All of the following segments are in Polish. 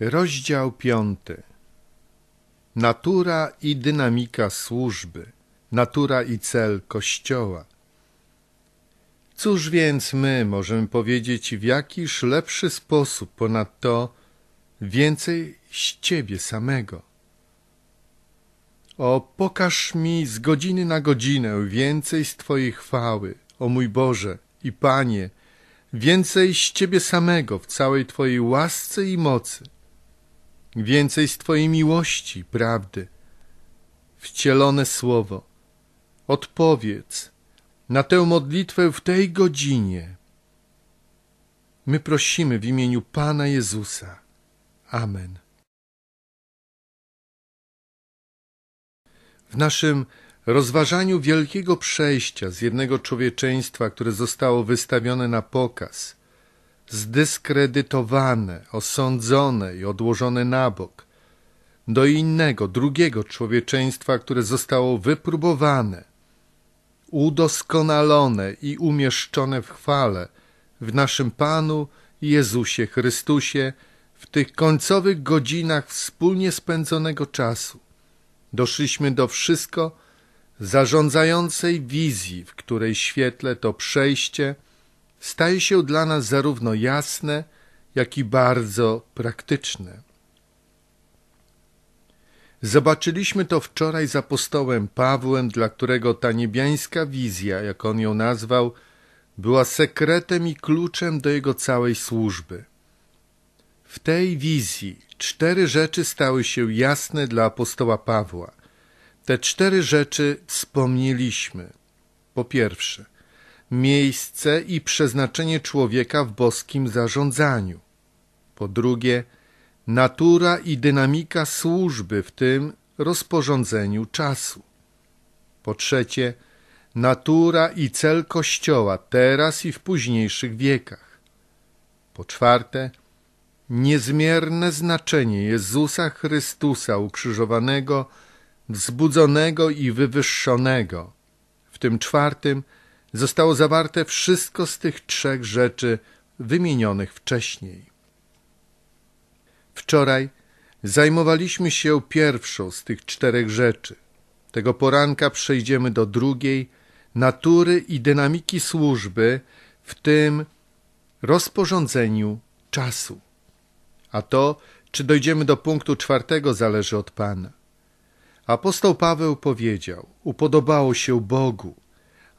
Rozdział piąty Natura i dynamika służby, natura i cel Kościoła. Cóż więc my możemy powiedzieć w jakiż lepszy sposób ponad to więcej z Ciebie samego? O, pokaż mi z godziny na godzinę więcej z Twojej chwały, o mój Boże i Panie, więcej z Ciebie samego w całej Twojej łasce i mocy – więcej z Twojej miłości, prawdy. Wcielone słowo, odpowiedz na tę modlitwę w tej godzinie. My prosimy w imieniu Pana Jezusa. Amen. W naszym rozważaniu wielkiego przejścia z jednego człowieczeństwa, które zostało wystawione na pokaz – zdyskredytowane, osądzone i odłożone na bok, do innego, drugiego człowieczeństwa, które zostało wypróbowane, udoskonalone i umieszczone w chwale w naszym Panu Jezusie Chrystusie w tych końcowych godzinach wspólnie spędzonego czasu. Doszliśmy do wszystko zarządzającej wizji, w której świetle to przejście – staje się dla nas zarówno jasne, jak i bardzo praktyczne. Zobaczyliśmy to wczoraj z apostołem Pawłem, dla którego ta niebiańska wizja, jak on ją nazwał, była sekretem i kluczem do jego całej służby. W tej wizji cztery rzeczy stały się jasne dla apostoła Pawła. Te cztery rzeczy wspomnieliśmy. Po pierwsze – miejsce i przeznaczenie człowieka w boskim zarządzaniu. Po drugie, natura i dynamika służby, w tym rozporządzeniu czasu. Po trzecie, natura i cel Kościoła teraz i w późniejszych wiekach. Po czwarte, niezmierne znaczenie Jezusa Chrystusa ukrzyżowanego, wzbudzonego i wywyższonego. W tym czwartym – zostało zawarte wszystko z tych trzech rzeczy wymienionych wcześniej. Wczoraj zajmowaliśmy się pierwszą z tych czterech rzeczy. Tego poranka przejdziemy do drugiej, natury i dynamiki służby, w tym rozporządzeniu czasu. A to, czy dojdziemy do punktu czwartego, zależy od Pana. Apostoł Paweł powiedział: Upodobało się Bogu,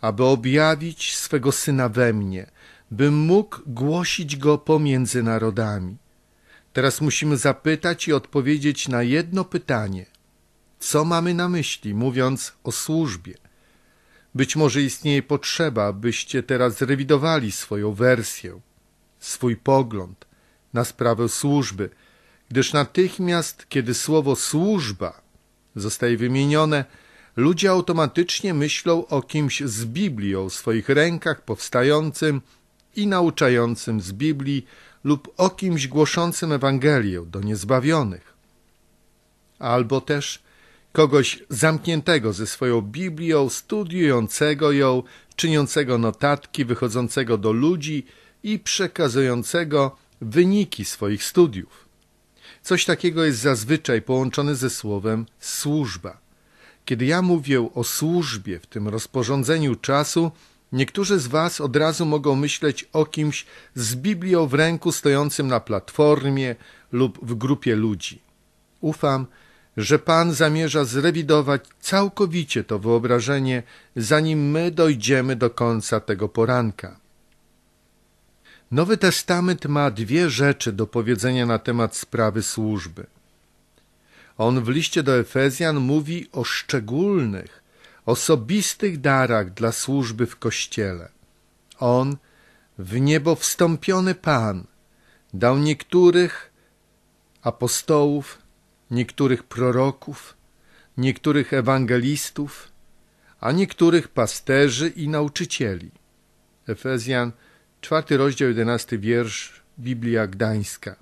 aby objawić swego Syna we mnie, bym mógł głosić Go pomiędzy narodami. Teraz musimy zapytać i odpowiedzieć na jedno pytanie. Co mamy na myśli, mówiąc o służbie? Być może istnieje potrzeba, byście teraz rewidowali swoją wersję, swój pogląd na sprawę służby, gdyż natychmiast, kiedy słowo służba zostaje wymienione, ludzie automatycznie myślą o kimś z Biblią w swoich rękach powstającym i nauczającym z Biblii lub o kimś głoszącym Ewangelię do niezbawionych. Albo też kogoś zamkniętego ze swoją Biblią, studiującego ją, czyniącego notatki, wychodzącego do ludzi i przekazującego wyniki swoich studiów. Coś takiego jest zazwyczaj połączone ze słowem służba. Kiedy ja mówię o służbie w tym rozporządzeniu czasu, niektórzy z Was od razu mogą myśleć o kimś z Biblią w ręku stojącym na platformie lub w grupie ludzi. Ufam, że Pan zamierza zrewidować całkowicie to wyobrażenie, zanim my dojdziemy do końca tego poranka. Nowy Testament ma dwie rzeczy do powiedzenia na temat sprawy służby – on w liście do Efezjan mówi o szczególnych, osobistych darach dla służby w Kościele. On, w niebo wstąpiony Pan, dał niektórych apostołów, niektórych proroków, niektórych ewangelistów, a niektórych pasterzy i nauczycieli. Efezjan, czwarty rozdział, jedenasty wiersz, Biblia Gdańska.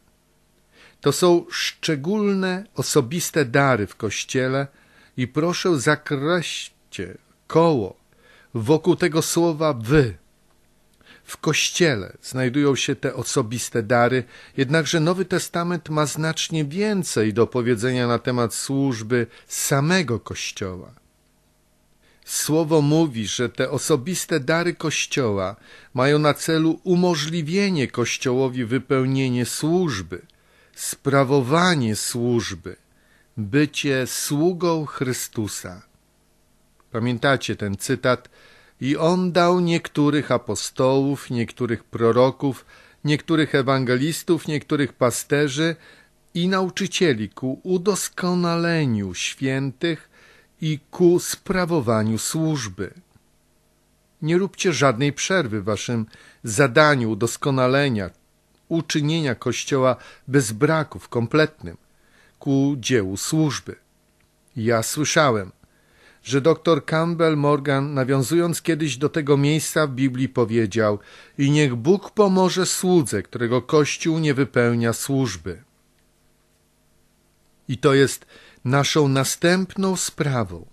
To są szczególne, osobiste dary w Kościele i proszę zakreślcie koło wokół tego słowa wy. W Kościele znajdują się te osobiste dary, jednakże Nowy Testament ma znacznie więcej do powiedzenia na temat służby samego Kościoła. Słowo mówi, że te osobiste dary Kościoła mają na celu umożliwienie Kościołowi wypełnienie służby – sprawowanie służby, bycie sługą Chrystusa. Pamiętacie ten cytat? I on dał niektórych apostołów, niektórych proroków, niektórych ewangelistów, niektórych pasterzy i nauczycieli ku udoskonaleniu świętych i ku sprawowaniu służby. Nie róbcie żadnej przerwy w waszym zadaniu doskonalenia, uczynienia Kościoła bez braków kompletnym ku dziełu służby. Ja słyszałem, że dr Campbell Morgan, nawiązując kiedyś do tego miejsca w Biblii, powiedział: I niech Bóg pomoże słudze, którego Kościół nie wypełnia służby. I to jest naszą następną sprawą.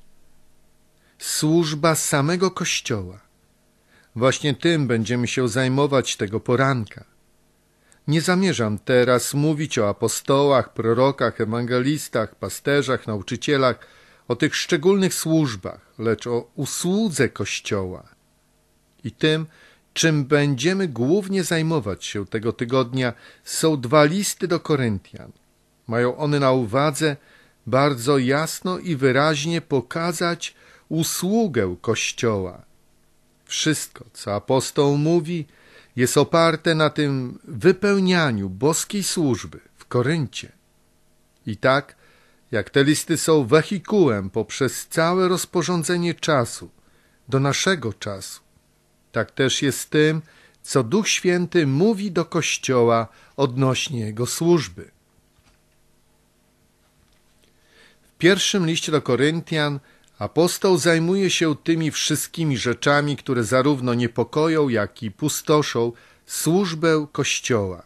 Służba samego Kościoła. Właśnie tym będziemy się zajmować tego poranka. Nie zamierzam teraz mówić o apostołach, prorokach, ewangelistach, pasterzach, nauczycielach, o tych szczególnych służbach, lecz o usłudze Kościoła i tym, czym będziemy głównie zajmować się tego tygodnia, są dwa listy do Koryntian. Mają one na uwadze bardzo jasno i wyraźnie pokazać usługę Kościoła. Wszystko, co apostoł mówi, jest oparte na tym wypełnianiu boskiej służby w Koryncie. I tak, jak te listy są wehikułem poprzez całe rozporządzenie czasu, do naszego czasu, tak też jest tym, co Duch Święty mówi do Kościoła odnośnie jego służby. W pierwszym liście do Koryntian – Apostoł zajmuje się tymi wszystkimi rzeczami, które zarówno niepokoją, jak i pustoszą służbę Kościoła.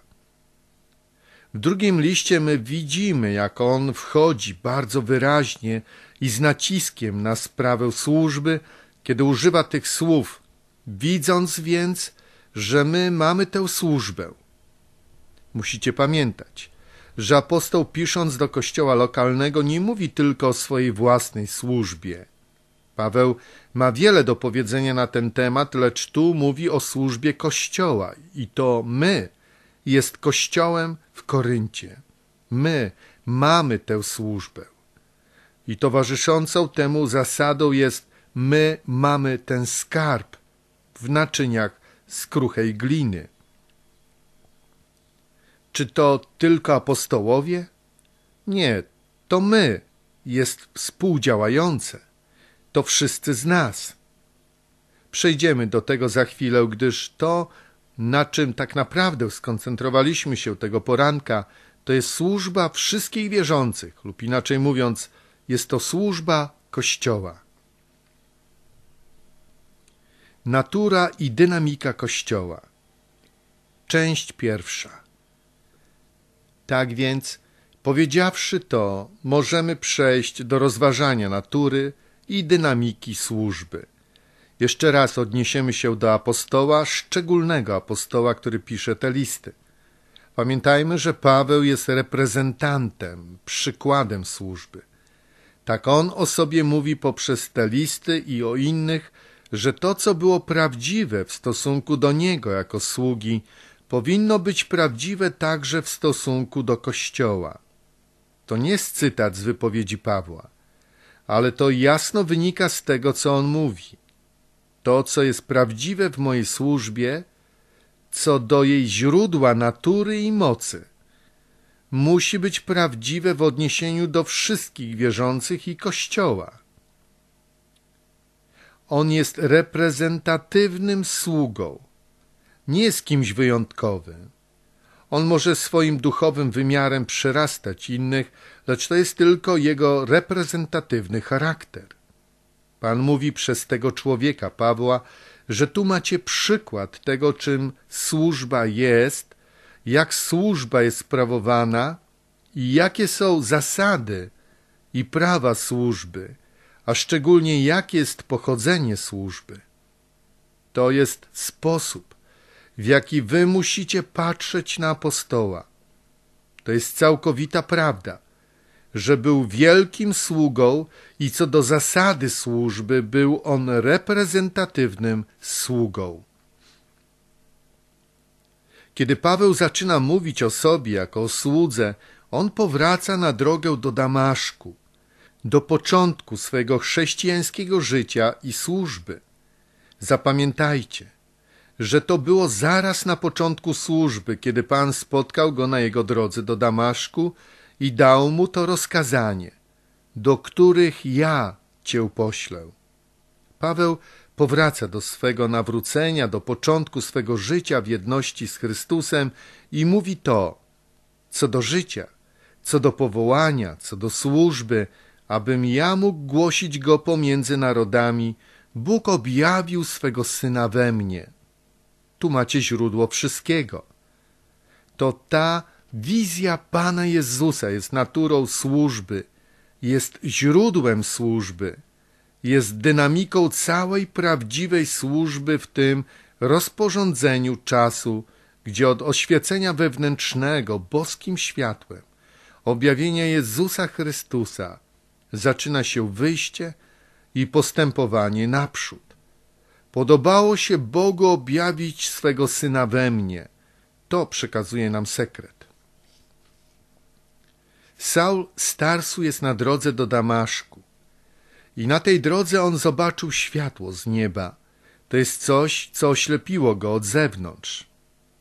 W drugim liście my widzimy, jak on wchodzi bardzo wyraźnie i z naciskiem na sprawę służby, kiedy używa tych słów, widząc więc, że my mamy tę służbę. Musicie pamiętać, że apostoł pisząc do kościoła lokalnego nie mówi tylko o swojej własnej służbie. Paweł ma wiele do powiedzenia na ten temat, lecz tu mówi o służbie kościoła i to my jest kościołem w Koryncie. My mamy tę służbę. I towarzyszącą temu zasadą jest my mamy ten skarb w naczyniach z kruchej gliny. Czy to tylko apostołowie? Nie, to my jest współdziałające. To wszyscy z nas. Przejdziemy do tego za chwilę, gdyż to, na czym tak naprawdę skoncentrowaliśmy się tego poranka, to jest służba wszystkich wierzących, lub inaczej mówiąc, jest to służba Kościoła. Natura i dynamika Kościoła. Część pierwsza. Tak więc, powiedziawszy to, możemy przejść do rozważania natury i dynamiki służby. Jeszcze raz odniesiemy się do apostoła, szczególnego apostoła, który pisze te listy. Pamiętajmy, że Paweł jest reprezentantem, przykładem służby. Tak on o sobie mówi poprzez te listy i o innych, że to, co było prawdziwe w stosunku do niego jako sługi, powinno być prawdziwe także w stosunku do Kościoła. To nie jest cytat z wypowiedzi Pawła, ale to jasno wynika z tego, co on mówi. To, co jest prawdziwe w mojej służbie, co do jej źródła, natury i mocy, musi być prawdziwe w odniesieniu do wszystkich wierzących i Kościoła. On jest reprezentatywnym sługą, nie jest kimś wyjątkowym. On może swoim duchowym wymiarem przerastać innych, lecz to jest tylko jego reprezentatywny charakter. Pan mówi przez tego człowieka, Pawła, że tu macie przykład tego, czym służba jest, jak służba jest sprawowana i jakie są zasady i prawa służby, a szczególnie jakie jest pochodzenie służby. To jest sposób, w jaki wy musicie patrzeć na apostoła. To jest całkowita prawda, że był wielkim sługą i co do zasady służby był on reprezentatywnym sługą. Kiedy Paweł zaczyna mówić o sobie jako o słudze, on powraca na drogę do Damaszku, do początku swojego chrześcijańskiego życia i służby. Zapamiętajcie – że to było zaraz na początku służby, kiedy Pan spotkał go na jego drodze do Damaszku i dał mu to rozkazanie, do których ja Cię poślę. Paweł powraca do swego nawrócenia, do początku swego życia w jedności z Chrystusem i mówi to, co do życia, co do powołania, co do służby, abym ja mógł głosić go pomiędzy narodami, Bóg objawił swego Syna we mnie. Tu macie źródło wszystkiego. To ta wizja Pana Jezusa jest naturą służby, jest źródłem służby, jest dynamiką całej prawdziwej służby w tym rozporządzeniu czasu, gdzie od oświecenia wewnętrznego boskim światłem objawienia Jezusa Chrystusa zaczyna się wyjście i postępowanie naprzód. Podobało się Bogu objawić swego Syna we mnie. To przekazuje nam sekret. Saul z Tarsu jest na drodze do Damaszku. I na tej drodze on zobaczył światło z nieba. To jest coś, co oślepiło go od zewnątrz.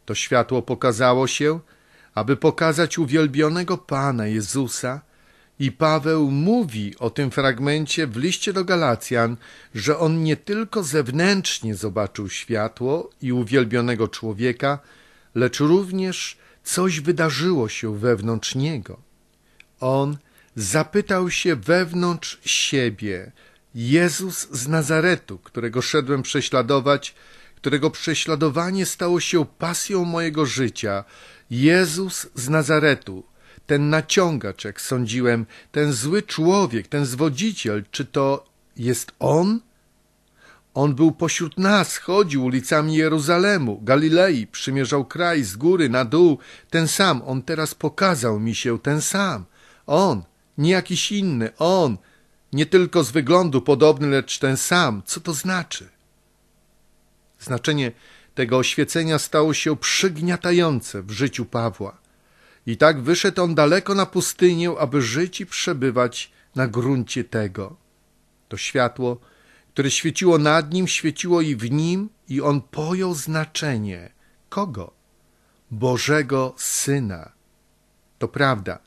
To światło pokazało się, aby pokazać uwielbionego Pana Jezusa, i Paweł mówi o tym fragmencie w liście do Galacjan, że on nie tylko zewnętrznie zobaczył światło i uwielbionego człowieka, lecz również coś wydarzyło się wewnątrz niego. On zapytał się wewnątrz siebie: Jezus z Nazaretu, którego szedłem prześladować, którego prześladowanie stało się pasją mojego życia, Jezus z Nazaretu, ten naciągacz, jak sądziłem, ten zły człowiek, ten zwodziciel, czy to jest on? On był pośród nas, chodził ulicami Jeruzalemu, Galilei, przymierzał kraj z góry na dół, ten sam, on teraz pokazał mi się, ten sam, on, nie jakiś inny, on, nie tylko z wyglądu podobny, lecz ten sam. Co to znaczy? Znaczenie tego oświecenia stało się przygniatające w życiu Pawła. I tak wyszedł on daleko na pustynię, aby żyć i przebywać na gruncie tego. To światło, które świeciło nad nim, świeciło i w nim, i on pojął znaczenie. Kogo? Bożego Syna. To prawda.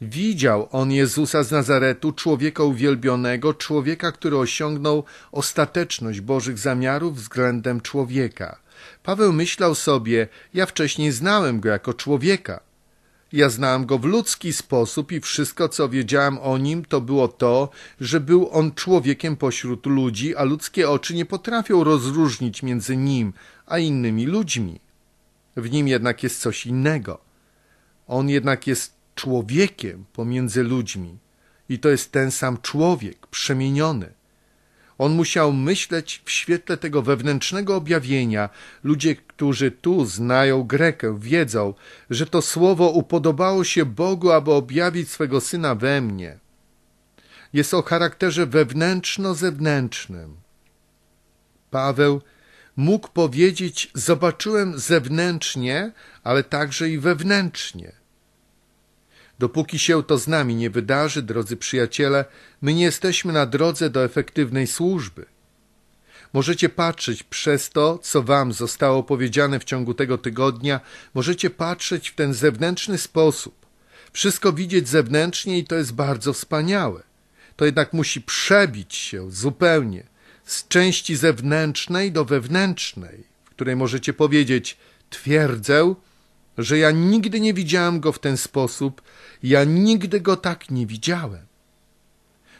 Widział on Jezusa z Nazaretu, człowieka uwielbionego, człowieka, który osiągnął ostateczność Bożych zamiarów względem człowieka. Paweł myślał sobie, ja wcześniej znałem go jako człowieka, ja znałem go w ludzki sposób i wszystko, co wiedziałem o nim, to było to, że był on człowiekiem pośród ludzi, a ludzkie oczy nie potrafią rozróżnić między nim a innymi ludźmi. W nim jednak jest coś innego. On jednak jest człowiekiem pomiędzy ludźmi i to jest ten sam człowiek przemieniony. On musiał myśleć w świetle tego wewnętrznego objawienia. Ludzie, którzy tu znają Grekę, wiedzą, że to słowo upodobało się Bogu, aby objawić swego syna we mnie. Jest o charakterze wewnętrzno-zewnętrznym. Paweł mógł powiedzieć: Zobaczyłem zewnętrznie, ale także i wewnętrznie. Dopóki się to z nami nie wydarzy, drodzy przyjaciele, my nie jesteśmy na drodze do efektywnej służby. Możecie patrzeć przez to, co Wam zostało powiedziane w ciągu tego tygodnia, możecie patrzeć w ten zewnętrzny sposób. Wszystko widzieć zewnętrznie i to jest bardzo wspaniałe. To jednak musi przebić się zupełnie z części zewnętrznej do wewnętrznej, w której możecie powiedzieć: Twierdzę, że ja nigdy nie widziałem go w ten sposób, ja nigdy go tak nie widziałem.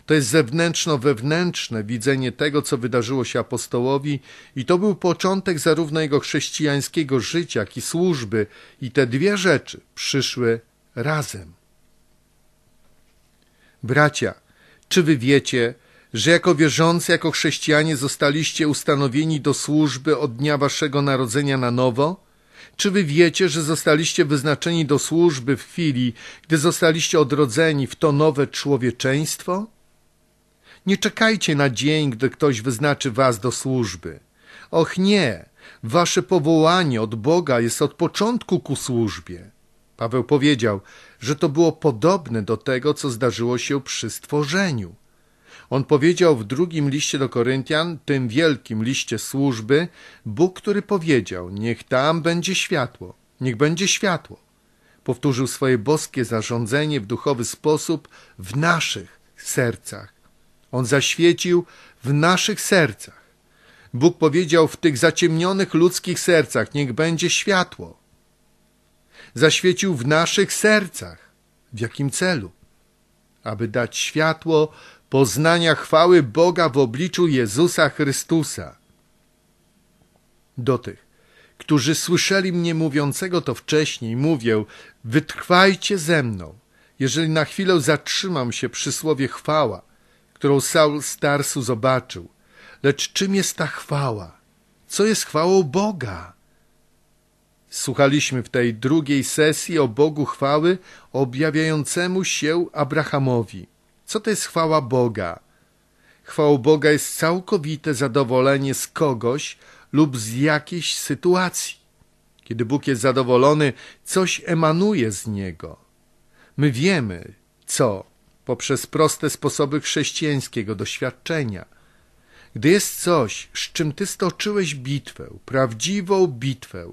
To jest zewnętrzno-wewnętrzne widzenie tego, co wydarzyło się apostołowi, i to był początek zarówno jego chrześcijańskiego życia, jak i służby, i te dwie rzeczy przyszły razem. Bracia, czy wy wiecie, że jako wierzący, jako chrześcijanie zostaliście ustanowieni do służby od dnia waszego narodzenia na nowo? Czy wy wiecie, że zostaliście wyznaczeni do służby w chwili, gdy zostaliście odrodzeni w to nowe człowieczeństwo? Nie czekajcie na dzień, gdy ktoś wyznaczy was do służby. Och nie, wasze powołanie od Boga jest od początku ku służbie. Paweł powiedział, że to było podobne do tego, co zdarzyło się przy stworzeniu. On powiedział w drugim liście do Koryntian, tym wielkim liście służby, Bóg, który powiedział: Niech tam będzie światło, niech będzie światło. Powtórzył swoje boskie zarządzenie w duchowy sposób w naszych sercach. On zaświecił w naszych sercach. Bóg powiedział w tych zaciemnionych ludzkich sercach: Niech będzie światło. Zaświecił w naszych sercach. W jakim celu? Aby dać światło poznania chwały Boga w obliczu Jezusa Chrystusa. Do tych, którzy słyszeli mnie mówiącego to wcześniej, mówię, wytrwajcie ze mną. Jeżeli na chwilę zatrzymam się przy słowie chwała, którą Saul Starsu zobaczył, lecz czym jest ta chwała? Co jest chwałą Boga? Słuchaliśmy w tej drugiej sesji o Bogu chwały objawiającemu się Abrahamowi. Co to jest chwała Boga? Chwałą Boga jest całkowite zadowolenie z kogoś lub z jakiejś sytuacji. Kiedy Bóg jest zadowolony, coś emanuje z Niego. My wiemy, co poprzez proste sposoby chrześcijańskiego doświadczenia. Gdy jest coś, z czym ty stoczyłeś bitwę, prawdziwą bitwę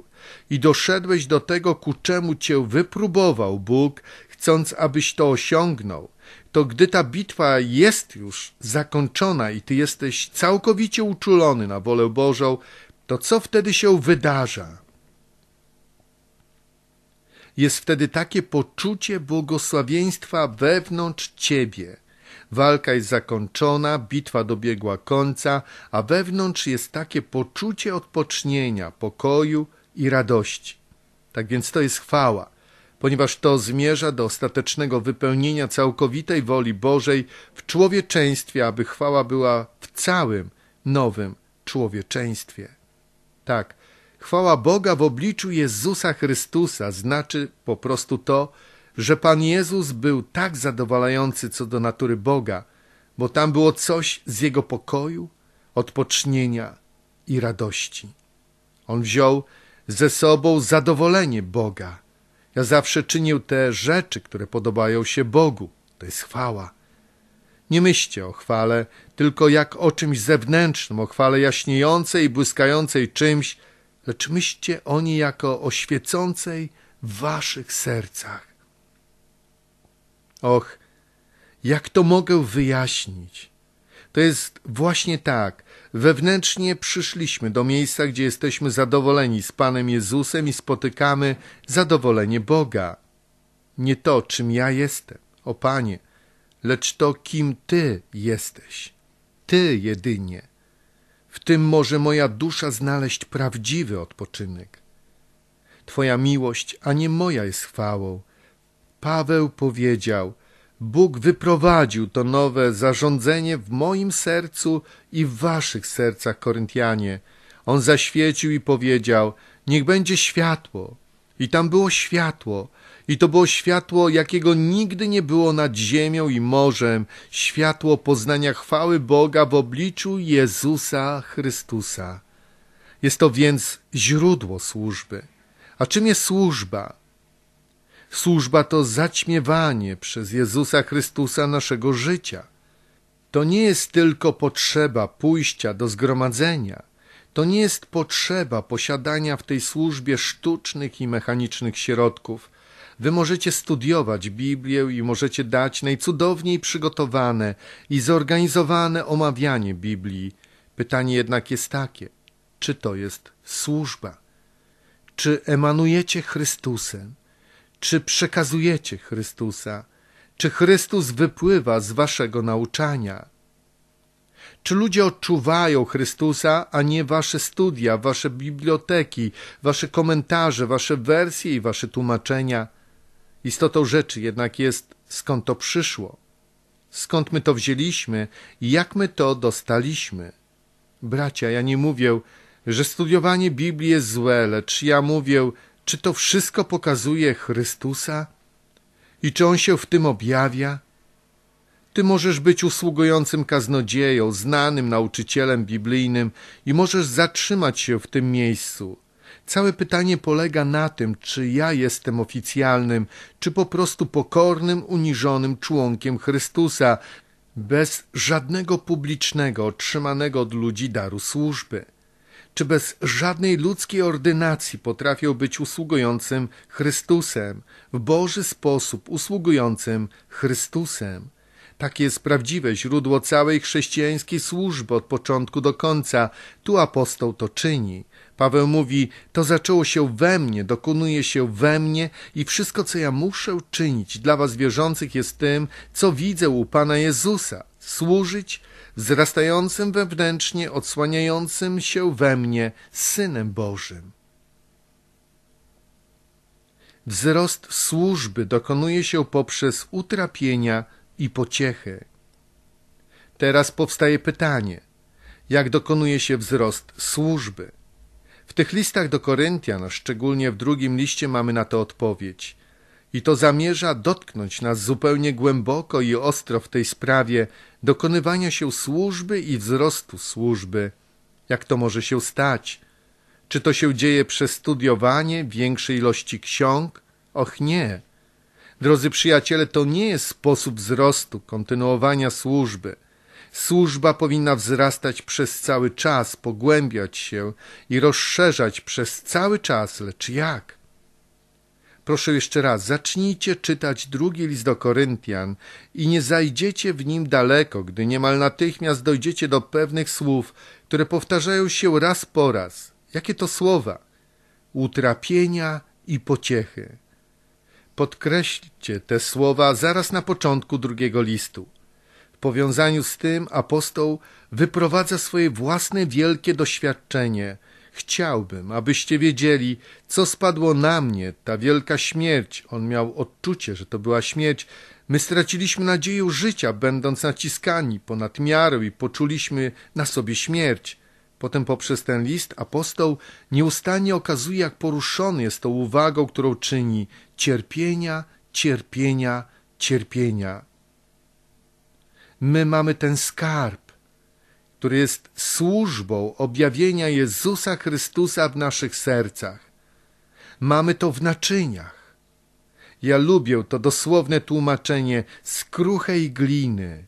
i doszedłeś do tego, ku czemu cię wypróbował Bóg, chcąc, abyś to osiągnął, to gdy ta bitwa jest już zakończona i ty jesteś całkowicie uczulony na wolę Bożą, to co wtedy się wydarza? Jest wtedy takie poczucie błogosławieństwa wewnątrz ciebie. Walka jest zakończona, bitwa dobiegła końca, a wewnątrz jest takie poczucie odpocznienia, pokoju i radości. Tak więc to jest chwała ponieważ to zmierza do ostatecznego wypełnienia całkowitej woli Bożej w człowieczeństwie, aby chwała była w całym nowym człowieczeństwie. Tak, chwała Boga w obliczu Jezusa Chrystusa znaczy po prostu to, że Pan Jezus był tak zadowalający co do natury Boga, bo tam było coś z Jego pokoju, odpocznienia i radości. On wziął ze sobą zadowolenie Boga – ja zawsze czynił te rzeczy, które podobają się Bogu. To jest chwała. Nie myślcie o chwale, tylko jak o czymś zewnętrznym, o chwale jaśniejącej i błyskającej czymś, lecz myślcie o niej jako o świecącej w waszych sercach. Och, jak to mogę wyjaśnić? To jest właśnie tak. Wewnętrznie przyszliśmy do miejsca, gdzie jesteśmy zadowoleni z Panem Jezusem i spotykamy zadowolenie Boga. Nie to, czym ja jestem, o Panie, lecz to, kim Ty jesteś. Ty jedynie. W tym może moja dusza znaleźć prawdziwy odpoczynek. Twoja miłość, a nie moja jest chwałą. Paweł powiedział: Bóg wyprowadził to nowe zarządzenie w moim sercu i w waszych sercach, Koryntianie. On zaświecił i powiedział, niech będzie światło. I tam było światło. I to było światło, jakiego nigdy nie było nad ziemią i morzem, światło poznania chwały Boga w obliczu Jezusa Chrystusa. Jest to więc źródło służby. A czym jest służba? Służba to zaćmiewanie przez Jezusa Chrystusa naszego życia. To nie jest tylko potrzeba pójścia do zgromadzenia. To nie jest potrzeba posiadania w tej służbie sztucznych i mechanicznych środków. Wy możecie studiować Biblię i możecie dać najcudowniej przygotowane i zorganizowane omawianie Biblii. Pytanie jednak jest takie: czy to jest służba? Czy emanujecie Chrystusem? Czy przekazujecie Chrystusa? Czy Chrystus wypływa z waszego nauczania? Czy ludzie odczuwają Chrystusa, a nie wasze studia, wasze biblioteki, wasze komentarze, wasze wersje i wasze tłumaczenia? Istotą rzeczy jednak jest, skąd to przyszło, skąd my to wzięliśmy i jak my to dostaliśmy. Bracia, ja nie mówię, że studiowanie Biblii jest złe, lecz ja mówię, czy to wszystko pokazuje Chrystusa? I czy On się w tym objawia? Ty możesz być usługującym kaznodzieją, znanym nauczycielem biblijnym i możesz zatrzymać się w tym miejscu. Całe pytanie polega na tym, czy ja jestem oficjalnym, czy po prostu pokornym, uniżonym członkiem Chrystusa, bez żadnego publicznego, otrzymanego od ludzi daru służby czy bez żadnej ludzkiej ordynacji potrafią być usługującym Chrystusem, w Boży sposób usługującym Chrystusem. Takie jest prawdziwe źródło całej chrześcijańskiej służby od początku do końca. Tu apostoł to czyni. Paweł mówi: To zaczęło się we mnie, dokonuje się we mnie i wszystko, co ja muszę czynić dla was wierzących, jest tym, co widzę u Pana Jezusa: służyć, wzrastającym wewnętrznie, odsłaniającym się we mnie Synem Bożym. Wzrost służby dokonuje się poprzez utrapienia i pociechy. Teraz powstaje pytanie, jak dokonuje się wzrost służby? W tych listach do Koryntian, szczególnie w drugim liście, mamy na to odpowiedź i to zamierza dotknąć nas zupełnie głęboko i ostro w tej sprawie dokonywania się służby i wzrostu służby. Jak to może się stać? Czy to się dzieje przez studiowanie większej ilości ksiąg? Och nie. Drodzy przyjaciele, to nie jest sposób wzrostu, kontynuowania służby. Służba powinna wzrastać przez cały czas, pogłębiać się i rozszerzać przez cały czas, lecz jak? Proszę jeszcze raz, zacznijcie czytać drugi list do Koryntian i nie zajdziecie w nim daleko, gdy niemal natychmiast dojdziecie do pewnych słów, które powtarzają się raz po raz. Jakie to słowa? Utrapienia i pociechy. Podkreślcie te słowa zaraz na początku drugiego listu. W powiązaniu z tym apostoł wyprowadza swoje własne wielkie doświadczenie – Chciałbym, abyście wiedzieli, co spadło na mnie, ta wielka śmierć. On miał odczucie, że to była śmierć. My straciliśmy nadzieję życia, będąc naciskani ponad miarę i poczuliśmy na sobie śmierć. Potem poprzez ten list apostoł nieustannie okazuje, jak poruszony jest tą uwagą, którą czyni cierpienia, cierpienia, cierpienia. My mamy ten skarb, który jest służbą objawienia Jezusa Chrystusa w naszych sercach. Mamy to w naczyniach. Ja lubię to dosłowne tłumaczenie z kruchej gliny,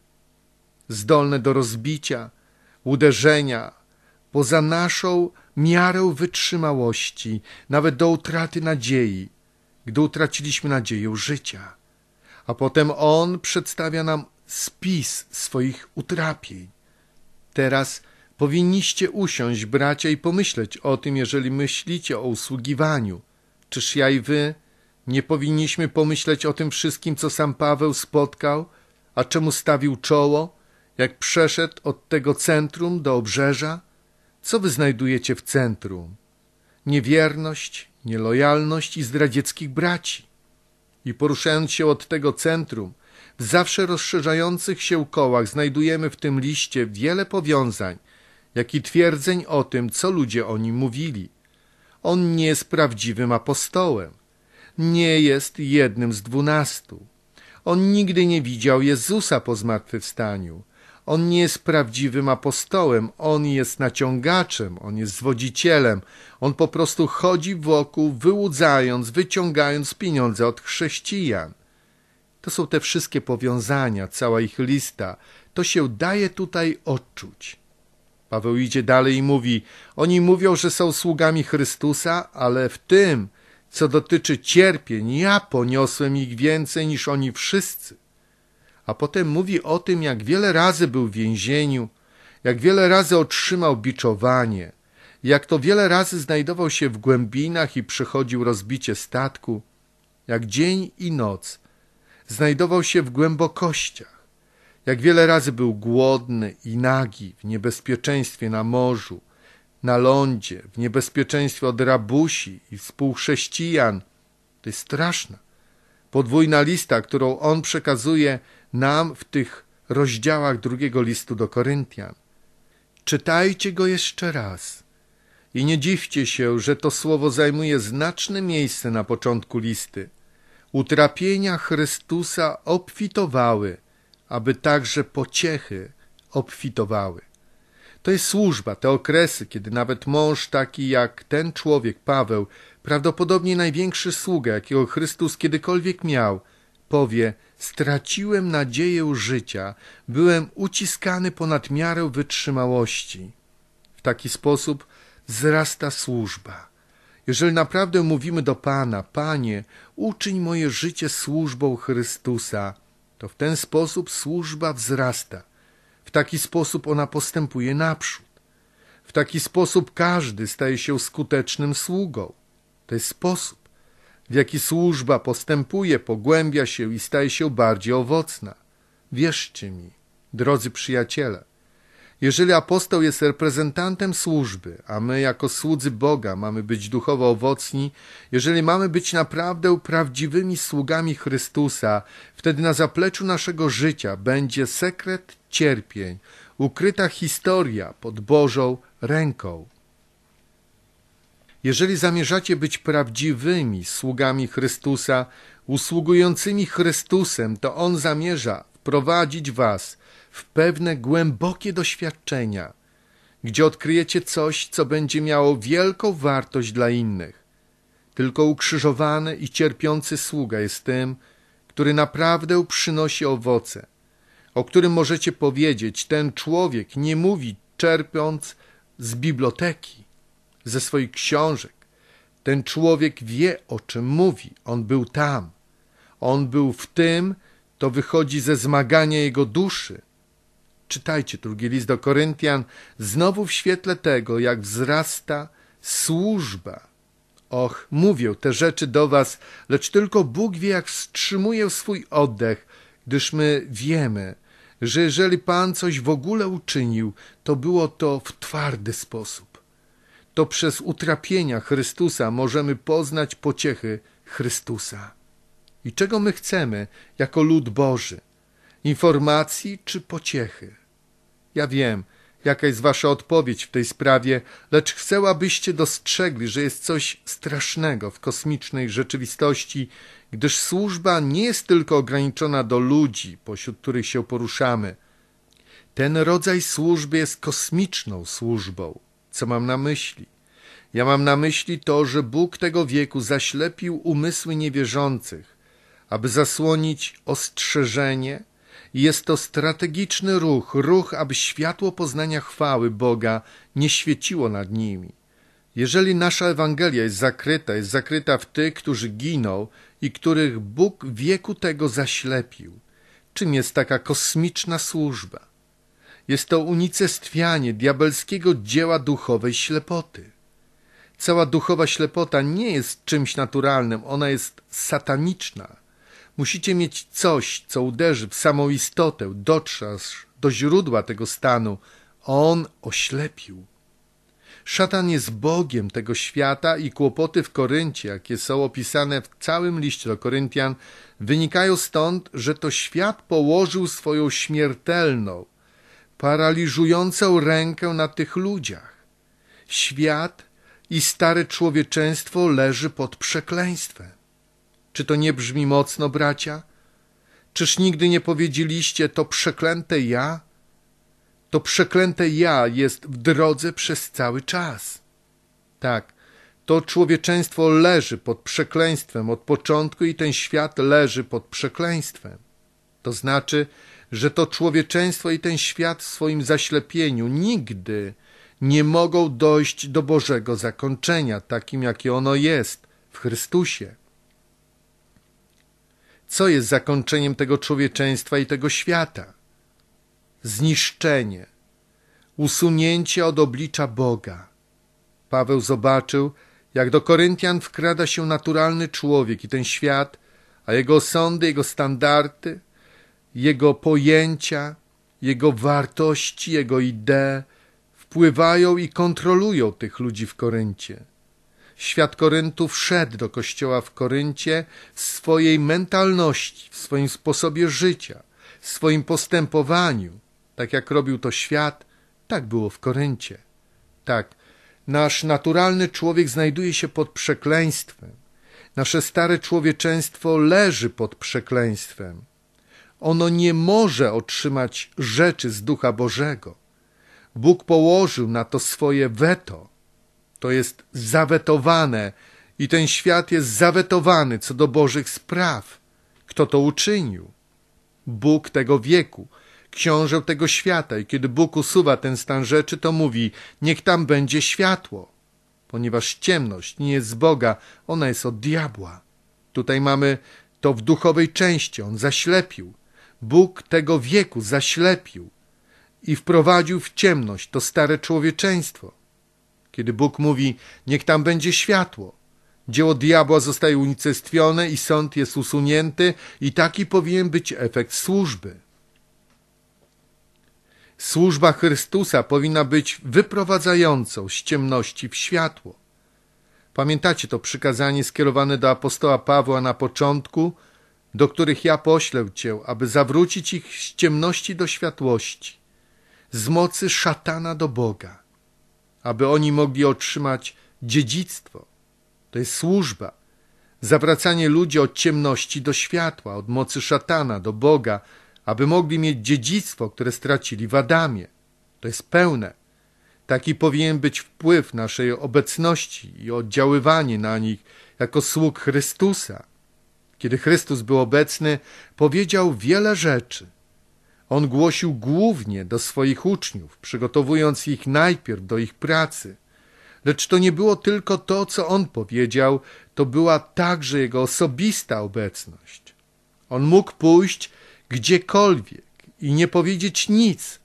zdolne do rozbicia, uderzenia, poza naszą miarę wytrzymałości, nawet do utraty nadziei, gdy utraciliśmy nadzieję życia. A potem On przedstawia nam spis swoich utrapień Teraz powinniście usiąść, bracia, i pomyśleć o tym, jeżeli myślicie o usługiwaniu. Czyż ja i wy nie powinniśmy pomyśleć o tym wszystkim, co sam Paweł spotkał, a czemu stawił czoło, jak przeszedł od tego centrum do obrzeża? Co wy znajdujecie w centrum? Niewierność, nielojalność i zdradzieckich braci. I poruszając się od tego centrum, w zawsze rozszerzających się kołach znajdujemy w tym liście wiele powiązań, jak i twierdzeń o tym, co ludzie o nim mówili. On nie jest prawdziwym apostołem. Nie jest jednym z dwunastu. On nigdy nie widział Jezusa po zmartwychwstaniu. On nie jest prawdziwym apostołem, on jest naciągaczem, on jest zwodzicielem. On po prostu chodzi wokół, wyłudzając, wyciągając pieniądze od chrześcijan. To są te wszystkie powiązania, cała ich lista. To się daje tutaj odczuć. Paweł idzie dalej i mówi: Oni mówią, że są sługami Chrystusa, ale w tym, co dotyczy cierpień, ja poniosłem ich więcej niż oni wszyscy. A potem mówi o tym, jak wiele razy był w więzieniu, jak wiele razy otrzymał biczowanie, jak to wiele razy znajdował się w głębinach i przychodził rozbicie statku, jak dzień i noc znajdował się w głębokościach. Jak wiele razy był głodny i nagi, w niebezpieczeństwie na morzu, na lądzie, w niebezpieczeństwie od rabusi i współchrześcijan. To jest straszna, podwójna lista, którą on przekazuje nam w tych rozdziałach drugiego listu do Koryntian. Czytajcie go jeszcze raz i nie dziwcie się, że to słowo zajmuje znaczne miejsce na początku listy – utrapienia Chrystusa obfitowały, aby także pociechy obfitowały. To jest służba, te okresy, kiedy nawet mąż taki jak ten człowiek, Paweł, prawdopodobnie największy sługa, jakiego Chrystus kiedykolwiek miał, powie: Straciłem nadzieję życia, byłem uciskany ponad miarę wytrzymałości. W taki sposób wzrasta służba. Jeżeli naprawdę mówimy do Pana, Panie, uczyń moje życie służbą Chrystusa, to w ten sposób służba wzrasta. W taki sposób ona postępuje naprzód. W taki sposób każdy staje się skutecznym sługą. To jest sposób, w jaki służba postępuje, pogłębia się i staje się bardziej owocna. Wierzcie mi, drodzy przyjaciele, jeżeli apostoł jest reprezentantem służby, a my jako słudzy Boga mamy być duchowo owocni, jeżeli mamy być naprawdę prawdziwymi sługami Chrystusa, wtedy na zapleczu naszego życia będzie sekret cierpień, ukryta historia pod Bożą ręką. Jeżeli zamierzacie być prawdziwymi sługami Chrystusa, usługującymi Chrystusem, to On zamierza wprowadzić was – w pewne głębokie doświadczenia, gdzie odkryjecie coś, co będzie miało wielką wartość dla innych. Tylko ukrzyżowany i cierpiący sługa jest tym, który naprawdę przynosi owoce, o którym możecie powiedzieć, ten człowiek nie mówi czerpiąc z biblioteki, ze swoich książek. Ten człowiek wie, o czym mówi. On był tam. On był w tym, to wychodzi ze zmagania jego duszy, Czytajcie drugi list do Koryntian, znowu w świetle tego, jak wzrasta służba. Och, mówię te rzeczy do was, lecz tylko Bóg wie, jak wstrzymuje swój oddech, gdyż my wiemy, że jeżeli Pan coś w ogóle uczynił, to było to w twardy sposób. To przez utrapienia Chrystusa możemy poznać pociechy Chrystusa. I czego my chcemy jako lud Boży? Informacji czy pociechy? Ja wiem, jaka jest wasza odpowiedź w tej sprawie, lecz chcę, abyście dostrzegli, że jest coś strasznego w kosmicznej rzeczywistości, gdyż służba nie jest tylko ograniczona do ludzi, pośród których się poruszamy. Ten rodzaj służby jest kosmiczną służbą. Co mam na myśli? Ja mam na myśli to, że Bóg tego wieku zaślepił umysły niewierzących, aby zasłonić ostrzeżenie, jest to strategiczny ruch, ruch, aby światło poznania chwały Boga nie świeciło nad nimi. Jeżeli nasza Ewangelia jest zakryta, jest zakryta w tych, którzy giną i których Bóg wieku tego zaślepił, czym jest taka kosmiczna służba? Jest to unicestwianie diabelskiego dzieła duchowej ślepoty. Cała duchowa ślepota nie jest czymś naturalnym, ona jest sataniczna. Musicie mieć coś, co uderzy w samą istotę, dotrzasz do źródła tego stanu. On oślepił. Szatan jest Bogiem tego świata i kłopoty w Koryncie, jakie są opisane w całym liście do Koryntian, wynikają stąd, że to świat położył swoją śmiertelną, paraliżującą rękę na tych ludziach. Świat i stare człowieczeństwo leży pod przekleństwem. Czy to nie brzmi mocno, bracia? Czyż nigdy nie powiedzieliście, to przeklęte ja? To przeklęte ja jest w drodze przez cały czas. Tak, to człowieczeństwo leży pod przekleństwem od początku i ten świat leży pod przekleństwem. To znaczy, że to człowieczeństwo i ten świat w swoim zaślepieniu nigdy nie mogą dojść do Bożego zakończenia, takim jakie ono jest w Chrystusie. Co jest zakończeniem tego człowieczeństwa i tego świata? Zniszczenie, usunięcie od oblicza Boga. Paweł zobaczył, jak do Koryntian wkrada się naturalny człowiek i ten świat, a jego sądy, jego standardy, jego pojęcia, jego wartości, jego idee wpływają i kontrolują tych ludzi w Koryncie. Świat Koryntu wszedł do kościoła w Koryncie w swojej mentalności, w swoim sposobie życia, w swoim postępowaniu. Tak jak robił to świat, tak było w Koryncie. Tak, nasz naturalny człowiek znajduje się pod przekleństwem. Nasze stare człowieczeństwo leży pod przekleństwem. Ono nie może otrzymać rzeczy z Ducha Bożego. Bóg położył na to swoje weto to jest zawetowane i ten świat jest zawetowany co do Bożych spraw. Kto to uczynił? Bóg tego wieku, książę tego świata i kiedy Bóg usuwa ten stan rzeczy, to mówi, niech tam będzie światło, ponieważ ciemność nie jest z Boga, ona jest od diabła. Tutaj mamy to w duchowej części, on zaślepił. Bóg tego wieku zaślepił i wprowadził w ciemność to stare człowieczeństwo kiedy Bóg mówi, niech tam będzie światło. Dzieło diabła zostaje unicestwione i sąd jest usunięty, i taki powinien być efekt służby. Służba Chrystusa powinna być wyprowadzającą z ciemności w światło. Pamiętacie to przykazanie skierowane do apostoła Pawła na początku, do których ja poślę cię, aby zawrócić ich z ciemności do światłości, z mocy szatana do Boga aby oni mogli otrzymać dziedzictwo. To jest służba. Zawracanie ludzi od ciemności do światła, od mocy szatana do Boga, aby mogli mieć dziedzictwo, które stracili w Adamie. To jest pełne. Taki powinien być wpływ naszej obecności i oddziaływanie na nich jako sług Chrystusa. Kiedy Chrystus był obecny, powiedział wiele rzeczy. On głosił głównie do swoich uczniów, przygotowując ich najpierw do ich pracy. Lecz to nie było tylko to, co on powiedział, to była także jego osobista obecność. On mógł pójść gdziekolwiek i nie powiedzieć nic,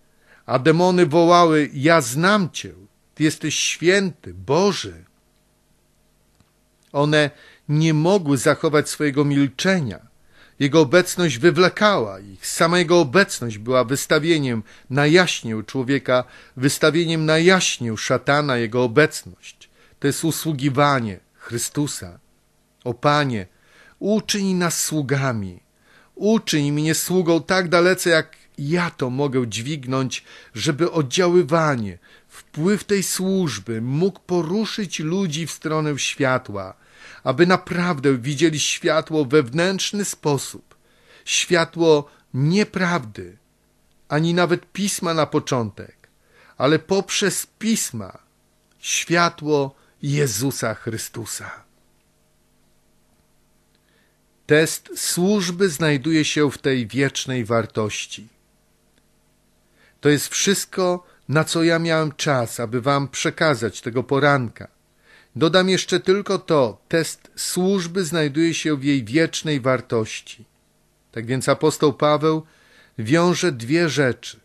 a demony wołały: Ja znam cię, ty jesteś święty, Boży. One nie mogły zachować swojego milczenia, jego obecność wywlekała ich, sama jego obecność była wystawieniem na jaśnieł człowieka, wystawieniem na jaśnieł szatana jego obecność. To jest usługiwanie Chrystusa. O Panie, uczyń nas sługami, uczyń mnie sługą tak dalece, jak ja to mogę dźwignąć, żeby oddziaływanie, wpływ tej służby mógł poruszyć ludzi w stronę światła – aby naprawdę widzieli światło wewnętrzny sposób, światło nieprawdy, ani nawet pisma na początek, ale poprzez pisma światło Jezusa Chrystusa. Test służby znajduje się w tej wiecznej wartości. To jest wszystko, na co ja miałem czas, aby wam przekazać tego poranka – Dodam jeszcze tylko to, test służby znajduje się w jej wiecznej wartości. Tak więc apostoł Paweł wiąże dwie rzeczy: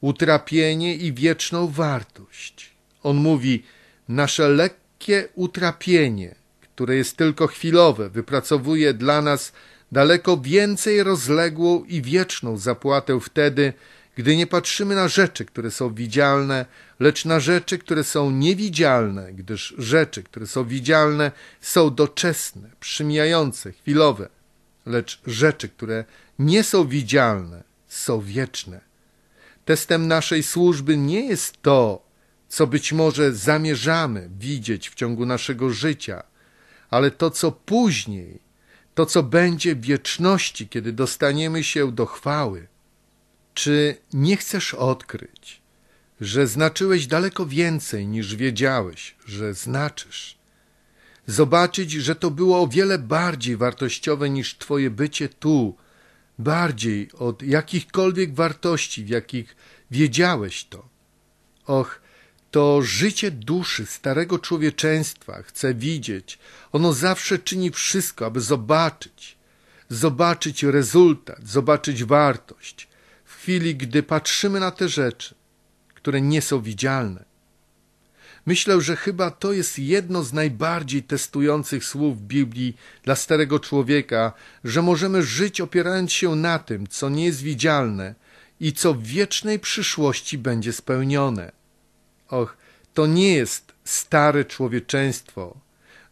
utrapienie i wieczną wartość. On mówi: Nasze lekkie utrapienie, które jest tylko chwilowe, wypracowuje dla nas daleko więcej rozległą i wieczną zapłatę wtedy, gdy nie patrzymy na rzeczy, które są widzialne, lecz na rzeczy, które są niewidzialne, gdyż rzeczy, które są widzialne, są doczesne, przymijające, chwilowe, lecz rzeczy, które nie są widzialne, są wieczne. Testem naszej służby nie jest to, co być może zamierzamy widzieć w ciągu naszego życia, ale to, co później, to, co będzie w wieczności, kiedy dostaniemy się do chwały. Czy nie chcesz odkryć, że znaczyłeś daleko więcej niż wiedziałeś, że znaczysz? Zobaczyć, że to było o wiele bardziej wartościowe niż Twoje bycie tu, bardziej od jakichkolwiek wartości, w jakich wiedziałeś to. Och, to życie duszy starego człowieczeństwa chce widzieć. Ono zawsze czyni wszystko, aby zobaczyć, zobaczyć rezultat, zobaczyć wartość chwili, gdy patrzymy na te rzeczy, które nie są widzialne. Myślę, że chyba to jest jedno z najbardziej testujących słów Biblii dla starego człowieka, że możemy żyć opierając się na tym, co nie jest widzialne i co w wiecznej przyszłości będzie spełnione. Och, to nie jest stare człowieczeństwo,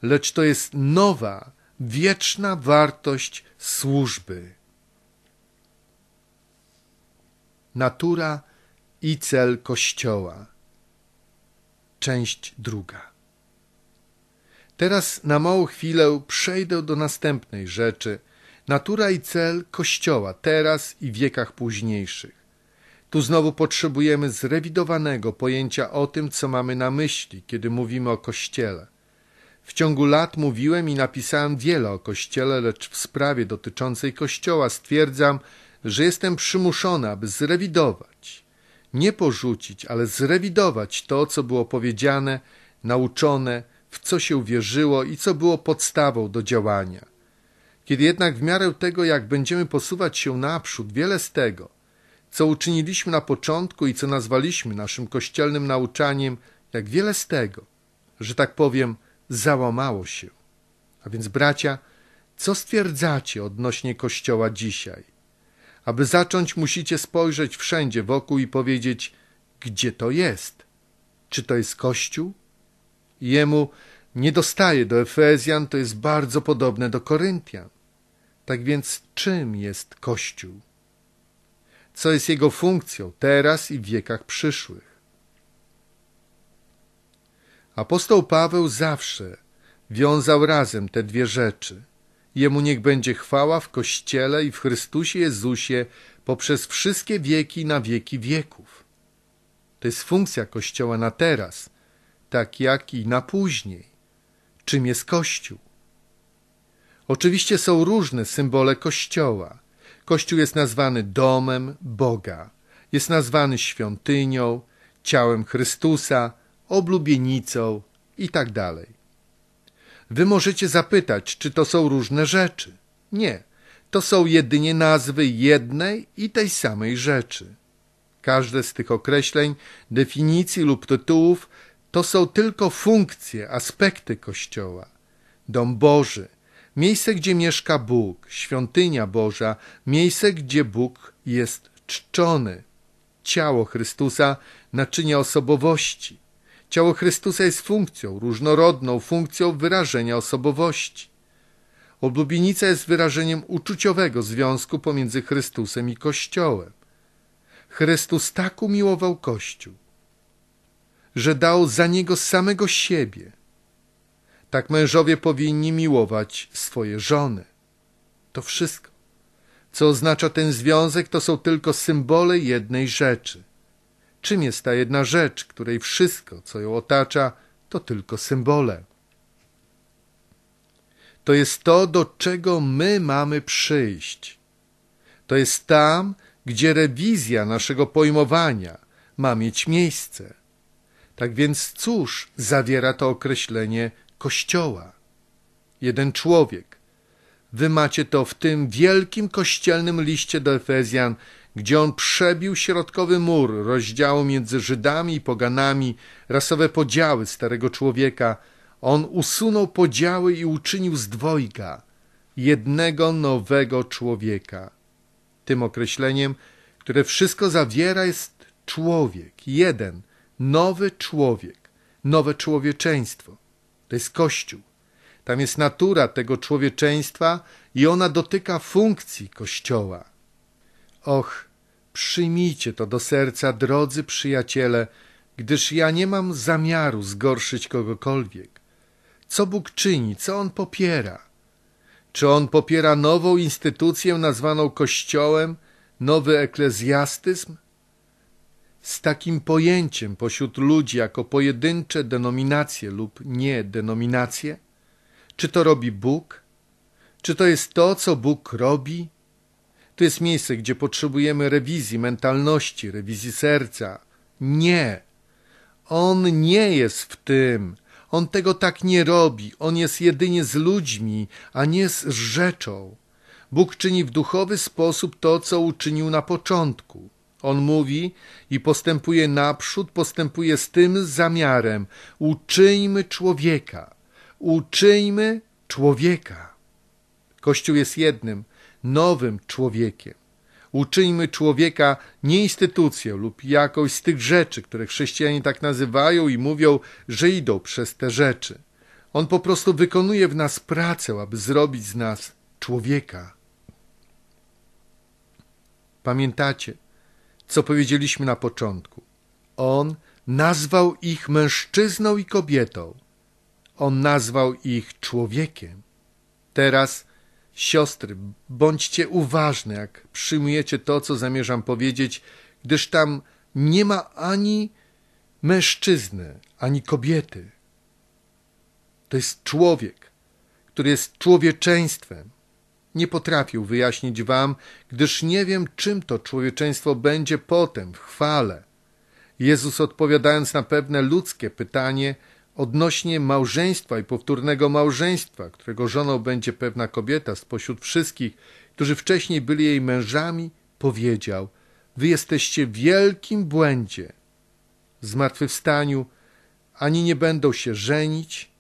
lecz to jest nowa, wieczna wartość służby. Natura i cel Kościoła. Część druga. Teraz na małą chwilę przejdę do następnej rzeczy. Natura i cel Kościoła teraz i w wiekach późniejszych. Tu znowu potrzebujemy zrewidowanego pojęcia o tym, co mamy na myśli, kiedy mówimy o Kościele. W ciągu lat mówiłem i napisałem wiele o Kościele, lecz w sprawie dotyczącej Kościoła stwierdzam, że jestem przymuszona, aby zrewidować, nie porzucić, ale zrewidować to, co było powiedziane, nauczone, w co się uwierzyło i co było podstawą do działania. Kiedy jednak w miarę tego, jak będziemy posuwać się naprzód, wiele z tego, co uczyniliśmy na początku i co nazwaliśmy naszym kościelnym nauczaniem, jak wiele z tego, że tak powiem, załamało się. A więc, bracia, co stwierdzacie odnośnie Kościoła dzisiaj? Aby zacząć, musicie spojrzeć wszędzie wokół i powiedzieć, gdzie to jest. Czy to jest Kościół? Jemu nie dostaje do Efezjan, to jest bardzo podobne do Koryntian. Tak więc czym jest Kościół? Co jest jego funkcją teraz i w wiekach przyszłych? Apostoł Paweł zawsze wiązał razem te dwie rzeczy – Jemu niech będzie chwała w Kościele i w Chrystusie Jezusie poprzez wszystkie wieki na wieki wieków. To jest funkcja Kościoła na teraz, tak jak i na później. Czym jest Kościół? Oczywiście są różne symbole Kościoła. Kościół jest nazwany domem Boga, jest nazwany świątynią, ciałem Chrystusa, oblubienicą itd. Tak Wy możecie zapytać, czy to są różne rzeczy. Nie, to są jedynie nazwy jednej i tej samej rzeczy. Każde z tych określeń, definicji lub tytułów to są tylko funkcje, aspekty Kościoła. Dom Boży, miejsce, gdzie mieszka Bóg, świątynia Boża, miejsce, gdzie Bóg jest czczony, ciało Chrystusa, naczynia osobowości. Ciało Chrystusa jest funkcją, różnorodną funkcją wyrażenia osobowości. Oblubienica jest wyrażeniem uczuciowego związku pomiędzy Chrystusem i Kościołem. Chrystus tak umiłował Kościół, że dał za niego samego siebie. Tak mężowie powinni miłować swoje żony. To wszystko. Co oznacza ten związek, to są tylko symbole jednej rzeczy. Czym jest ta jedna rzecz, której wszystko, co ją otacza, to tylko symbole? To jest to, do czego my mamy przyjść. To jest tam, gdzie rewizja naszego pojmowania ma mieć miejsce. Tak więc cóż zawiera to określenie Kościoła? Jeden człowiek. Wy macie to w tym wielkim kościelnym liście do Efezjan – gdzie on przebił środkowy mur rozdziału między Żydami i poganami, rasowe podziały starego człowieka. On usunął podziały i uczynił z dwojga jednego nowego człowieka. Tym określeniem, które wszystko zawiera, jest człowiek, jeden, nowy człowiek, nowe człowieczeństwo. To jest Kościół. Tam jest natura tego człowieczeństwa i ona dotyka funkcji Kościoła. Och, przyjmijcie to do serca, drodzy przyjaciele, gdyż ja nie mam zamiaru zgorszyć kogokolwiek. Co Bóg czyni, co On popiera? Czy On popiera nową instytucję nazwaną Kościołem, nowy eklezjastyzm? Z takim pojęciem pośród ludzi jako pojedyncze denominacje lub nie denominacje? Czy to robi Bóg? Czy to jest to, co Bóg robi? To jest miejsce, gdzie potrzebujemy rewizji mentalności, rewizji serca. Nie. On nie jest w tym. On tego tak nie robi. On jest jedynie z ludźmi, a nie z rzeczą. Bóg czyni w duchowy sposób to, co uczynił na początku. On mówi i postępuje naprzód, postępuje z tym zamiarem. Uczyńmy człowieka. Uczyńmy człowieka. Kościół jest jednym nowym człowiekiem. Uczyńmy człowieka nie instytucją lub jakąś z tych rzeczy, które chrześcijanie tak nazywają i mówią, że idą przez te rzeczy. On po prostu wykonuje w nas pracę, aby zrobić z nas człowieka. Pamiętacie, co powiedzieliśmy na początku? On nazwał ich mężczyzną i kobietą. On nazwał ich człowiekiem. Teraz Siostry, bądźcie uważne, jak przyjmujecie to, co zamierzam powiedzieć, gdyż tam nie ma ani mężczyzny, ani kobiety. To jest człowiek, który jest człowieczeństwem. Nie potrafił wyjaśnić wam, gdyż nie wiem, czym to człowieczeństwo będzie potem, w chwale. Jezus odpowiadając na pewne ludzkie pytanie – odnośnie małżeństwa i powtórnego małżeństwa, którego żoną będzie pewna kobieta spośród wszystkich, którzy wcześniej byli jej mężami, powiedział: Wy jesteście w wielkim błędzie. W zmartwychwstaniu ani nie będą się żenić,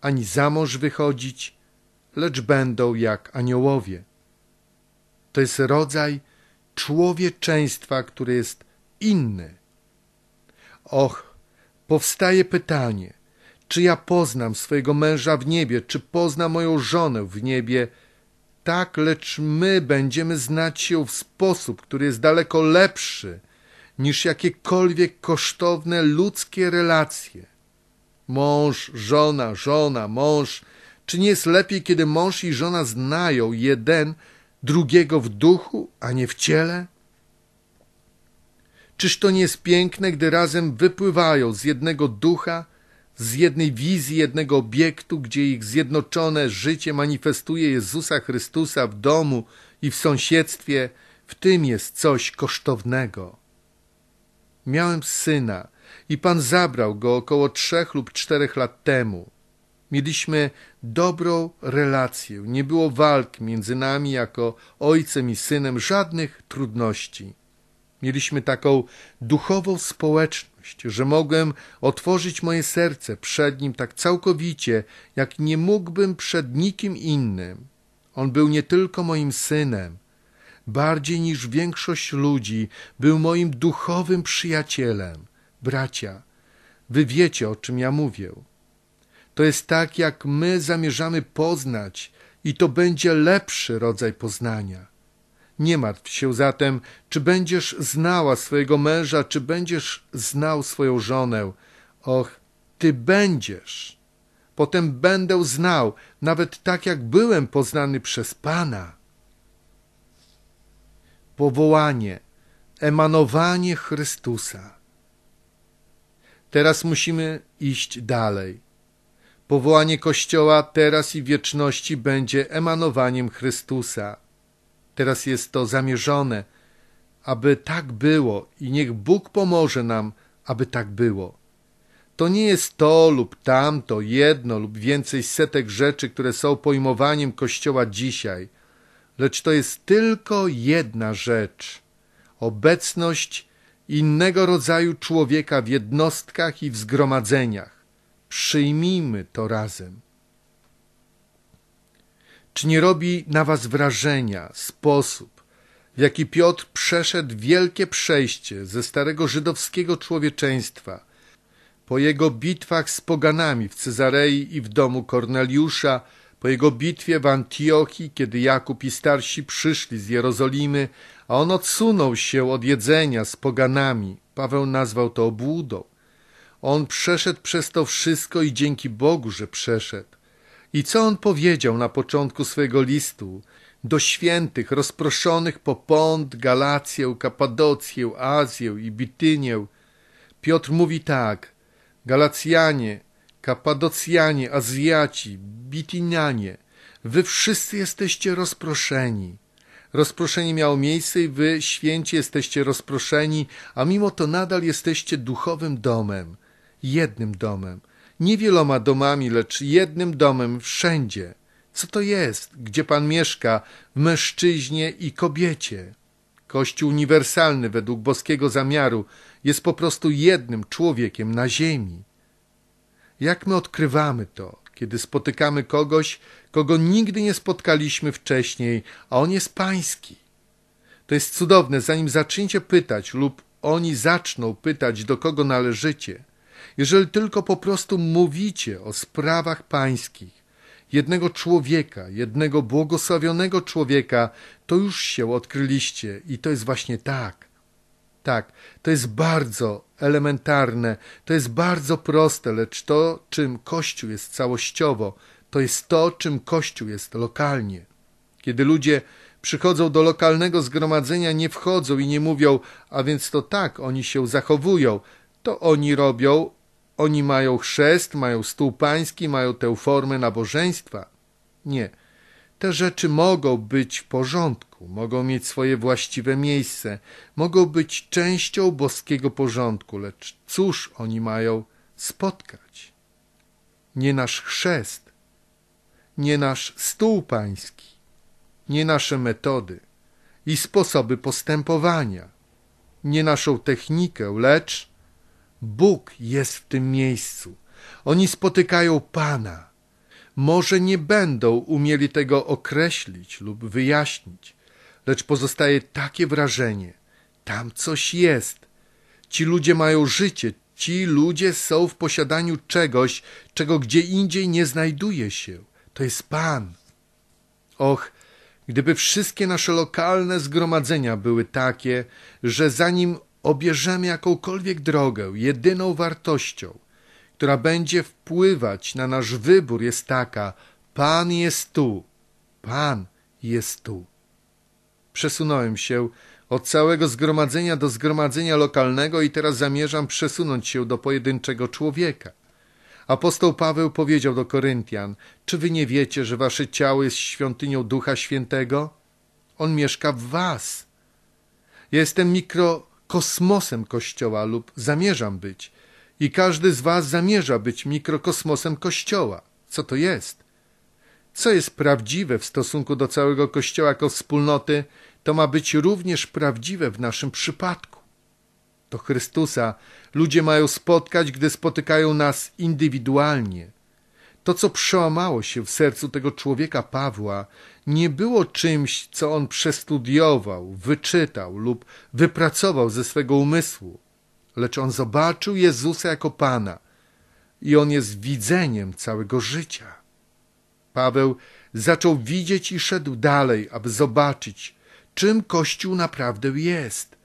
ani za mąż wychodzić, lecz będą jak aniołowie. To jest rodzaj człowieczeństwa, który jest inny. Och, Powstaje pytanie, czy ja poznam swojego męża w niebie, czy pozna moją żonę w niebie. Tak, lecz my będziemy znać ją w sposób, który jest daleko lepszy niż jakiekolwiek kosztowne ludzkie relacje. Mąż, żona, żona, mąż. Czy nie jest lepiej, kiedy mąż i żona znają jeden drugiego w duchu, a nie w ciele? Czyż to nie jest piękne, gdy razem wypływają z jednego ducha, z jednej wizji, jednego obiektu, gdzie ich zjednoczone życie manifestuje Jezusa Chrystusa w domu i w sąsiedztwie, w tym jest coś kosztownego. Miałem syna i pan zabrał go około trzech lub czterech lat temu. Mieliśmy dobrą relację, nie było walk między nami jako ojcem i synem, żadnych trudności. Mieliśmy taką duchową społeczność, że mogłem otworzyć moje serce przed nim tak całkowicie, jak nie mógłbym przed nikim innym. On był nie tylko moim synem, bardziej niż większość ludzi, był moim duchowym przyjacielem. Bracia, wy wiecie, o czym ja mówię. To jest tak, jak my zamierzamy poznać, i to będzie lepszy rodzaj poznania. Nie martw się zatem, czy będziesz znała swojego męża, czy będziesz znał swoją żonę. Och, ty będziesz. Potem będę znał, nawet tak jak byłem poznany przez Pana. Powołanie, emanowanie Chrystusa. Teraz musimy iść dalej. Powołanie Kościoła teraz i wieczności będzie emanowaniem Chrystusa. Teraz jest to zamierzone, aby tak było i niech Bóg pomoże nam, aby tak było. To nie jest to lub tamto, jedno lub więcej setek rzeczy, które są pojmowaniem Kościoła dzisiaj, lecz to jest tylko jedna rzecz obecność innego rodzaju człowieka w jednostkach i w zgromadzeniach. Przyjmijmy to razem. Czy nie robi na was wrażenia sposób, w jaki Piotr przeszedł wielkie przejście ze starego żydowskiego człowieczeństwa po jego bitwach z poganami w Cezarei i w domu Korneliusza, po jego bitwie w Antiochii, kiedy Jakub i starsi przyszli z Jerozolimy, a on odsunął się od jedzenia z poganami. Paweł nazwał to obłudą. On przeszedł przez to wszystko i dzięki Bogu, że przeszedł. I co on powiedział na początku swojego listu do świętych rozproszonych po Pont, Galację, Kapadocję, Azję i Bitynię? Piotr mówi tak: Galacjanie, Kapadocjanie, Azjaci, Bitynianie, wy wszyscy jesteście rozproszeni. Rozproszenie miało miejsce i wy święci jesteście rozproszeni, a mimo to nadal jesteście duchowym domem, jednym domem nie wieloma domami, lecz jednym domem wszędzie. Co to jest, gdzie Pan mieszka, w mężczyźnie i kobiecie? Kościół uniwersalny według boskiego zamiaru jest po prostu jednym człowiekiem na ziemi. Jak my odkrywamy to, kiedy spotykamy kogoś, kogo nigdy nie spotkaliśmy wcześniej, a on jest pański? To jest cudowne, zanim zaczniecie pytać lub oni zaczną pytać, do kogo należycie – jeżeli tylko po prostu mówicie o sprawach pańskich, jednego człowieka, jednego błogosławionego człowieka, to już się odkryliście i to jest właśnie tak. Tak, to jest bardzo elementarne, to jest bardzo proste, lecz to, czym Kościół jest całościowo, to jest to, czym Kościół jest lokalnie. Kiedy ludzie przychodzą do lokalnego zgromadzenia, nie wchodzą i nie mówią, a więc to tak oni się zachowują, to oni robią, oni mają chrzest, mają stół pański, mają tę formę nabożeństwa. Nie. Te rzeczy mogą być w porządku, mogą mieć swoje właściwe miejsce, mogą być częścią boskiego porządku, lecz cóż oni mają spotkać? Nie nasz chrzest, nie nasz stół pański, nie nasze metody i sposoby postępowania, nie naszą technikę, lecz Bóg jest w tym miejscu. Oni spotykają Pana. Może nie będą umieli tego określić lub wyjaśnić, lecz pozostaje takie wrażenie: tam coś jest. Ci ludzie mają życie, ci ludzie są w posiadaniu czegoś, czego gdzie indziej nie znajduje się. To jest Pan. Och, gdyby wszystkie nasze lokalne zgromadzenia były takie, że zanim obierzemy jakąkolwiek drogę, jedyną wartością, która będzie wpływać na nasz wybór, jest taka: Pan jest tu, Pan jest tu. Przesunąłem się od całego zgromadzenia do zgromadzenia lokalnego i teraz zamierzam przesunąć się do pojedynczego człowieka. Apostoł Paweł powiedział do Koryntian: Czy wy nie wiecie, że wasze ciało jest świątynią Ducha Świętego? On mieszka w was. Ja jestem mikro kosmosem Kościoła lub zamierzam być. I każdy z Was zamierza być mikrokosmosem Kościoła. Co to jest? Co jest prawdziwe w stosunku do całego Kościoła jako wspólnoty, to ma być również prawdziwe w naszym przypadku. To Chrystusa ludzie mają spotkać, gdy spotykają nas indywidualnie. To, co przełamało się w sercu tego człowieka Pawła, nie było czymś, co on przestudiował, wyczytał lub wypracował ze swego umysłu, lecz on zobaczył Jezusa jako Pana i on jest widzeniem całego życia. Paweł zaczął widzieć i szedł dalej, aby zobaczyć, czym Kościół naprawdę jest.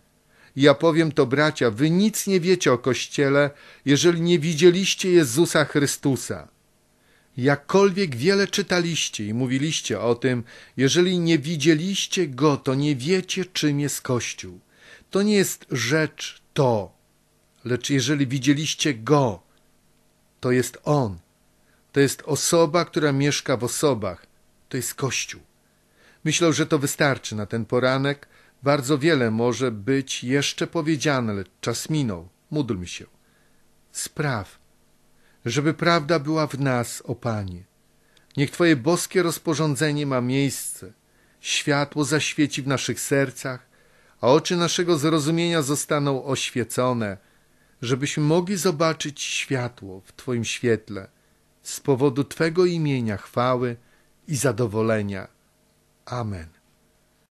Ja powiem to, bracia, wy nic nie wiecie o Kościele, jeżeli nie widzieliście Jezusa Chrystusa. Jakkolwiek wiele czytaliście i mówiliście o tym, jeżeli nie widzieliście go, to nie wiecie, czym jest Kościół. To nie jest rzecz to, lecz jeżeli widzieliście go, to jest on. To jest osoba, która mieszka w osobach. To jest Kościół. Myślę, że to wystarczy na ten poranek. Bardzo wiele może być jeszcze powiedziane, lecz czas minął. Módlmy się. Spraw, żeby prawda była w nas, o Panie. Niech Twoje boskie rozporządzenie ma miejsce, światło zaświeci w naszych sercach, a oczy naszego zrozumienia zostaną oświecone, żebyśmy mogli zobaczyć światło w Twoim świetle, z powodu Twego imienia chwały i zadowolenia. Amen.